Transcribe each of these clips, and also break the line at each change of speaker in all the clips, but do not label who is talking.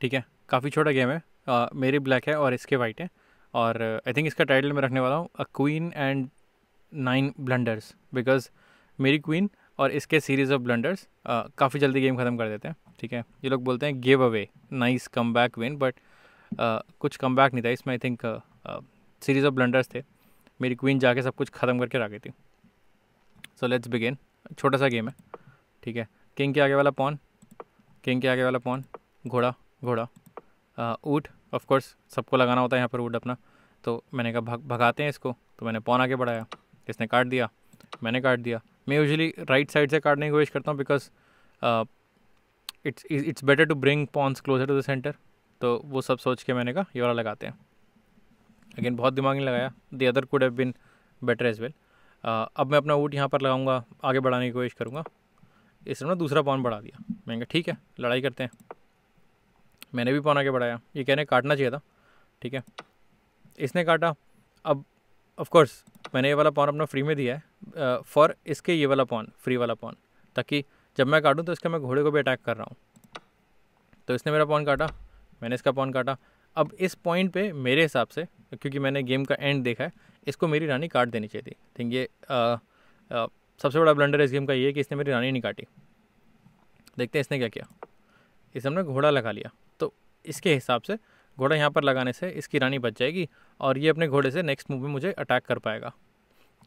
ठीक है काफ़ी छोटा गेम है आ, मेरी ब्लैक है और इसके वाइट है और आई थिंक इसका टाइटल मैं रखने वाला हूँ a queen and nine blunders because मेरी क्वीन और इसके सीरीज़ ऑफ ब्लंडर्स काफ़ी जल्दी गेम ख़त्म कर देते हैं ठीक है ये लोग बोलते हैं give away nice come back win but कुछ कम बैक नहीं था इसमें I think series of blunders थे मेरी क्वीन जाके सब कुछ ख़त्म करके रख गई थी सो लेट्स बिगेन छोटा सा गेम है ठीक है किंग के आगे वाला पॉन किंग के आगे वाला पॉन घोड़ा घोड़ा ऊट ऑफ कोर्स सबको लगाना होता है यहाँ पर ऊट अपना तो मैंने कहा भग, भगाते हैं इसको तो मैंने पौन आगे बढ़ाया इसने काट दिया मैंने काट दिया मैं यूजली राइट साइड से काटने की कोशिश करता हूँ because it's it's better to bring pawns closer to the centre तो वो सब सोच के मैंने कहा ये वाला लगाते हैं लेकिन बहुत दिमाग नहीं लगाया the other could have been better as well अब मैं अपना ऊट यहाँ पर लगाऊंगा आगे बढ़ाने की कोशिश करूँगा इसने ना दूसरा पॉन बढ़ा दिया मैंने कहा ठीक है लड़ाई करते हैं मैंने भी फ़ोन आगे बढ़ाया ये कह रहे काटना चाहिए था ठीक है इसने काटा अब ऑफकोर्स मैंने ये वाला पॉन अपना फ्री में दिया है फॉर इसके ये वाला पौन फ्री वाला पौन ताकि जब मैं काटूँ तो इसके मैं घोड़े को भी अटैक कर रहा हूँ तो इसने मेरा पौन काटा मैंने इसका पौन काटा अब इस पॉइंट पे मेरे हिसाब से क्योंकि मैंने गेम का एंड देखा है इसको मेरी रानी काट देनी चाहिए थी थिंक तो ये आ, आ, सबसे बड़ा ब्लंडर इस गेम का ये है कि इसने मेरी रानी नहीं काटी देखते हैं इसने क्या किया इसने हमने घोड़ा लगा लिया इसके हिसाब से घोड़ा यहाँ पर लगाने से इसकी रानी बच जाएगी और ये अपने घोड़े से नेक्स्ट मूव में मुझे अटैक कर पाएगा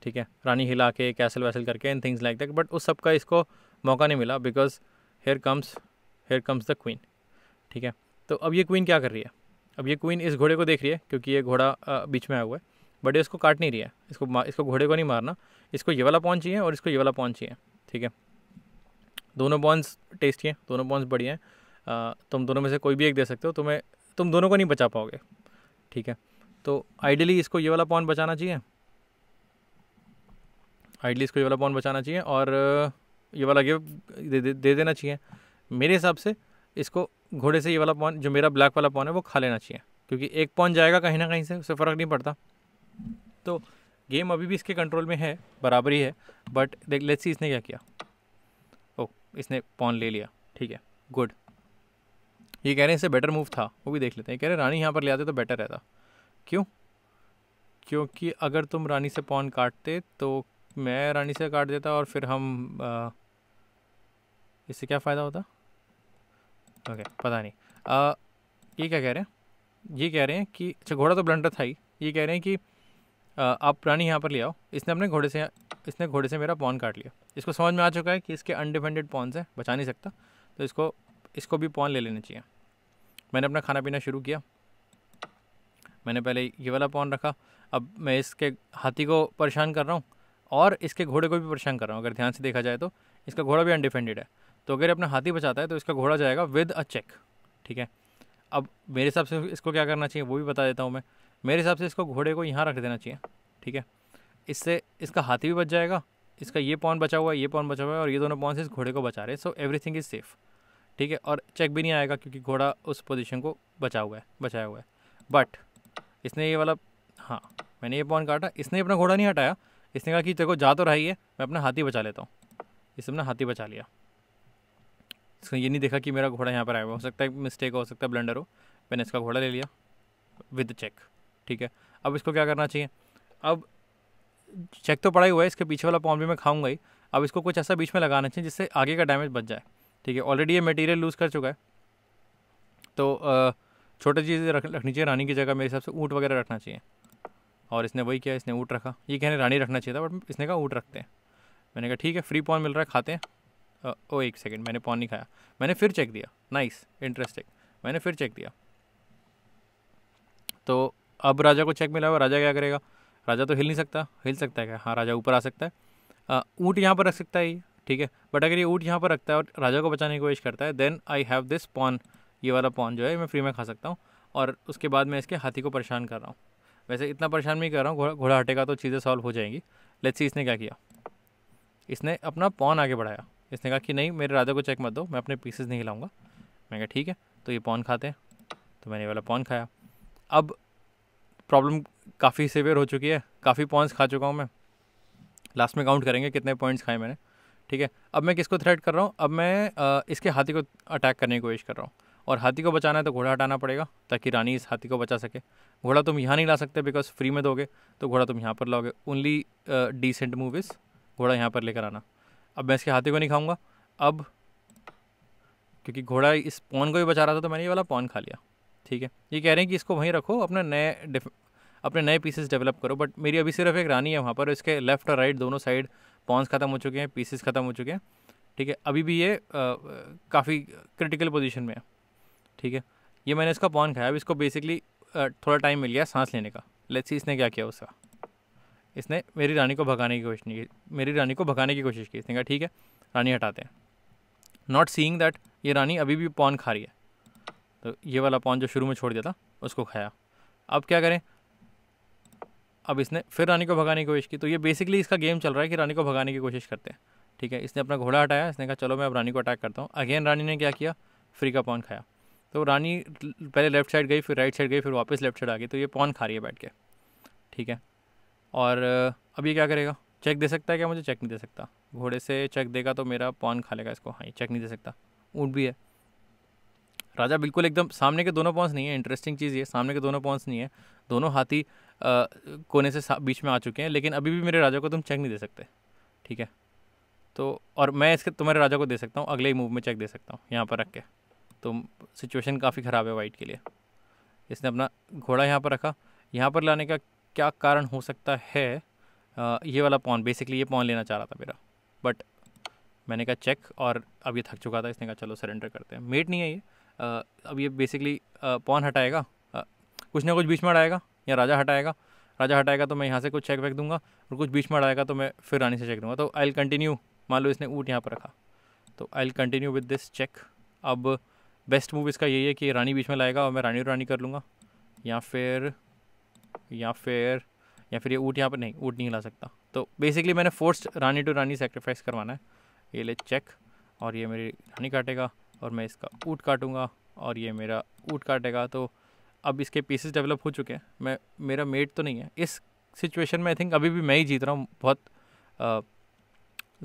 ठीक है रानी हिला के कैसल वैसल करके and things like that but उस सब का इसको मौका नहीं मिला because here comes here comes the queen ठीक है तो अब ये क्वीन क्या कर रही है अब ये क्वीन इस घोड़े को देख रही है क्योंकि ये घोड़ा बीच में आया हुआ है बट ये उसको काट नहीं रही है इसको इसको घोड़े को नहीं मारना इसको ये वाला पॉन चाहिए और इसको ये वाला पॉन चाहिए ठीक है दोनों बॉन्स टेस्टी हैं दोनों बॉन्स बढ़िया हैं तुम दोनों में से कोई भी एक दे सकते हो तुम्हें तुम दोनों को नहीं बचा पाओगे ठीक है तो आइडियली इसको ये वाला पॉन बचाना चाहिए आइडली इसको ये वाला पॉन बचाना चाहिए और ये वाला गिव दे, दे, दे देना चाहिए मेरे हिसाब से इसको घोड़े से ये वाला पॉन जो मेरा ब्लैक वाला पॉन है वो खा लेना चाहिए क्योंकि एक पॉन जाएगा कहीं ना कहीं से उससे फ़र्क नहीं पड़ता तो गेम अभी भी इसके कंट्रोल में है बराबरी है बट देख लेट्स सी इसने क्या किया ओ इसने पॉन ले लिया ठीक है गुड ये कह रहे हैं इससे बेटर मूव था वो भी देख लेते हैं कह रहे रानी यहाँ पर ले आते तो बेटर रहता क्यों क्योंकि अगर तुम रानी से पौन काटते तो मैं रानी से काट देता और फिर हम आ, इससे क्या फ़ायदा होता ओके पता नहीं आ, ये क्या कह रहे हैं ये कह रहे हैं कि अच्छा घोड़ा तो ब्लंडर था ही ये कह रहे हैं कि आ, आप रानी यहाँ पर ले आओ इसने अपने घोड़े से इसने घोड़े से मेरा पौन काट लिया इसको समझ में आ चुका है कि इसके अनडिफेंडेड पौन से बचा नहीं सकता तो इसको इसको भी पौन ले लेना चाहिए मैंने अपना खाना पीना शुरू किया मैंने पहले ये वाला पॉन रखा अब मैं इसके हाथी को परेशान कर रहा हूँ और इसके घोड़े को भी परेशान कर रहा हूँ अगर ध्यान से देखा जाए तो इसका घोड़ा भी अनडिफेंडेड है तो अगर अपना हाथी बचाता है तो इसका घोड़ा जाएगा विद अ चेक ठीक है अब मेरे हिसाब से इसको क्या करना चाहिए वो भी बता देता हूँ मैं मेरे हिसाब से इसको घोड़े को यहाँ रख देना चाहिए ठीक है इससे इसका हाथी भी बच जाएगा इसका ये पौन बचा हुआ है ये पौन बचा हुआ है और ये दोनों पौन से इस घोड़े को बचा रहे हैं सो एवरीथिंग इज़ सेफ़ ठीक है और चेक भी नहीं आएगा क्योंकि घोड़ा उस पोजीशन को बचा हुआ है बचाया हुआ है बट इसने ये वाला हाँ मैंने ये पॉइंट काटा इसने अपना घोड़ा नहीं हटाया इसने कहा कि तेरे को जा तो रही है मैं अपना हाथी बचा लेता हूँ इसने अपना हाथी बचा लिया इसने ये नहीं देखा कि मेरा घोड़ा यहाँ पर आया हुआ हो सकता है मिस्टेक हो सकता है ब्लेंडर हो मैंने इसका घोड़ा ले लिया विद चेक ठीक है अब इसको क्या करना चाहिए अब चेक तो पड़ा ही हुआ है इसके पीछे वाला पॉन भी मैं खाऊंगा ही अब इसको कुछ ऐसा बीच में लगाना चाहिए जिससे आगे का डैमेज बच जाए ठीक है ऑलरेडी ये मटेरियल लूज़ कर चुका है तो छोटे चीज़ें रख रखनी चाहिए रानी की जगह मेरे हिसाब से ऊँट वगैरह रखना चाहिए और इसने वही किया इसने ऊँट रखा ये कहने रानी रखना चाहिए था बट इसने कहा ऊँट रखते हैं मैंने कहा ठीक है फ्री पॉन मिल रहा है खाते हैं ओ एक सेकेंड मैंने पॉन नहीं खाया मैंने फिर चेक दिया नाइस इंटरेस्टिंग मैंने फिर चेक दिया तो अब राजा को चेक मिला हुआ राजा क्या करेगा राजा तो हिल नहीं सकता हिल सकता है क्या हाँ राजा ऊपर आ सकता है ऊँट यहाँ पर रख सकता है ये ठीक है बट अगर ये ऊट यहाँ पर रखता है और राजा को बचाने की कोशिश करता है then I have this pawn ये वाला पॉन जो है मैं फ्री में खा सकता हूँ और उसके बाद मैं इसके हाथी को परेशान कर रहा हूँ वैसे इतना परेशान भी कर रहा हूँ घोड़ा घोड़ा हटेगा तो चीज़ें सॉल्व हो जाएंगी लेट्स सी इसने क्या किया इसने अपना पॉन आगे बढ़ाया इसने कहा कि नहीं मेरे राजा को चेक मत दो मैं अपने पीसेस नहीं खिलाऊंगा मैं कहा ठीक है तो ये पॉन खाते हैं तो मैंने ये वाला पॉन खाया अब प्रॉब्लम काफ़ी सीवियर हो चुकी है काफ़ी पॉइंट्स खा चुका हूँ मैं लास्ट में काउंट करेंगे कितने पॉइंट्स खाए मैंने ठीक है अब मैं किसको थ्रेट कर रहा हूँ अब मैं इसके हाथी को अटैक करने की कोशिश कर रहा हूँ और हाथी को बचाना है तो घोड़ा हटाना पड़ेगा ताकि रानी इस हाथी को बचा सके घोड़ा तुम यहाँ नहीं ला सकते बिकॉज फ्री में दोगे तो घोड़ा तुम यहाँ पर लाओगे ओनली डिसेंट मूव इस घोड़ा यहाँ पर लेकर आना अब मैं इसके हाथी को नहीं खाऊँगा अब क्योंकि घोड़ा इस पौन को भी बचा रहा था तो मैंने ये वाला पौन खा लिया ठीक है ये कह रहे हैं कि इसको वहीं रखो अपने नए अपने नए पीसेस डेवलप करो बट मेरी अभी सिर्फ एक रानी है वहाँ पर इसके लेफ्ट और राइट दोनों साइड पॉन्स ख़त्म हो चुके हैं पीसेस ख़त्म हो चुके हैं ठीक है अभी भी ये काफ़ी क्रिटिकल पोजीशन में है ठीक है ये मैंने इसका पॉन खाया अब इसको बेसिकली थोड़ा टाइम मिल गया सांस लेने का लेट्स सी इसने क्या किया उसका इसने मेरी रानी को भगाने की कोशिश नहीं की मेरी रानी को भगाने की कोशिश की इसने कहा ठीक है रानी हटाते हैं नॉट सीइंग दैट ये रानी अभी भी पॉन खा रही है तो ये वाला पॉन जो शुरू में छोड़ दिया था उसको खाया अब क्या करें अब इसने फिर रानी को भगाने की कोशिश की तो ये बेसिकली इसका गेम चल रहा है कि रानी को भगाने की कोशिश करते हैं ठीक है इसने अपना घोड़ा हटाया इसने कहा चलो मैं अब रानी को अटैक करता हूँ अगेन रानी ने क्या किया फ्री का पॉन खाया तो रानी पहले लेफ्ट साइड गई फिर राइट साइड गई फिर वापस लेफ्ट साइड आ गई तो ये पॉन खा रही है बैठ के ठीक है और अब ये क्या करेगा चेक दे सकता है क्या मुझे चेक नहीं दे सकता घोड़े से चेक देगा तो मेरा पॉन खा लेगा इसको हाँ चेक नहीं दे सकता ऊँट भी है राजा बिल्कुल एकदम सामने के दोनों पॉन्स नहीं है इंटरेस्टिंग चीज़ ये सामने के दोनों पॉन्स नहीं है दोनों हाथी कोने से बीच में आ चुके हैं लेकिन अभी भी मेरे राजा को तुम चेक नहीं दे सकते ठीक है तो और मैं इसके तुम्हारे राजा को दे सकता हूँ अगले ही मूव में चेक दे सकता हूँ यहाँ पर रख के तो सिचुएशन काफ़ी ख़राब है वाइट के लिए इसने अपना घोड़ा यहाँ पर रखा यहाँ पर लाने का क्या कारण हो सकता है आ, ये वाला पॉन बेसिकली ये पॉन लेना चाह रहा था मेरा बट मैंने कहा चेक और अब ये थक चुका था इसने कहा चलो सरेंडर करते हैं मेट नहीं है ये आ, अब ये बेसिकली पॉन हटाएगा आ, कुछ ना कुछ बीच में हटाएगा या राजा हटाएगा राजा हटाएगा तो मैं यहाँ से कुछ चेक फेंक दूंगा और कुछ बीच में हटाएगा तो मैं फिर रानी से चेक दूंगा तो आई एल कंटिन्यू मान लो इसने ऊट यहाँ पर रखा तो I'll continue with this check अब बेस्ट मूव इसका यही है कि रानी बीच में लाएगा और मैं रानी और रानी कर लूँगा या फिर या फिर या फिर ये ऊट यहाँ पर नहीं ऊट नहीं ला सकता तो बेसिकली मैंने फोर्स रानी टू रानी सेक्रीफाइस करवाना है ये ले चेक और ये मेरी रानी काटेगा और मैं इसका ऊट काटूँगा और ये मेरा ऊट काटेगा तो अब इसके पीसेस डेवलप हो चुके हैं मैं मेरा मेट तो नहीं है इस सिचुएशन में आई थिंक अभी भी मैं ही जीत रहा हूँ बहुत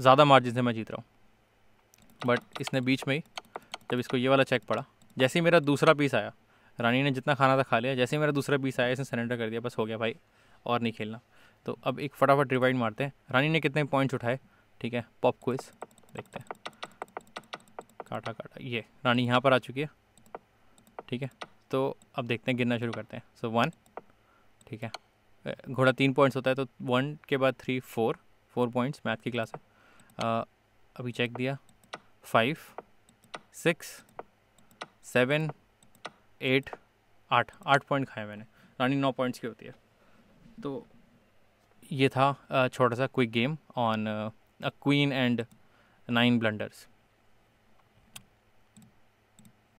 ज़्यादा मार्जिन से मैं जीत रहा हूँ बट इसने बीच में ही जब इसको ये वाला चेक पड़ा जैसे ही मेरा दूसरा पीस आया रानी ने जितना खाना था खा लिया जैसे ही मेरा दूसरा पीस आया इसने सरेंडर कर दिया बस हो गया भाई और नहीं खेलना तो अब एक फटाफट रिवाइंड मारते हैं रानी ने कितने पॉइंट्स उठाए ठीक है पॉप क्विज देखते हैं काटा काटा ये रानी यहाँ पर आ चुकी है ठीक है तो अब देखते हैं गिरना शुरू करते हैं सो वन ठीक है घोड़ा तीन पॉइंट्स होता है तो वन के बाद three four four points math की क्लास है अभी चेक दिया फाइव सिक्स सेवन एट आठ आठ पॉइंट खाए मैंने रानी नौ पॉइंट्स की होती है तो ये था छोटा सा quick game on a queen and nine blunders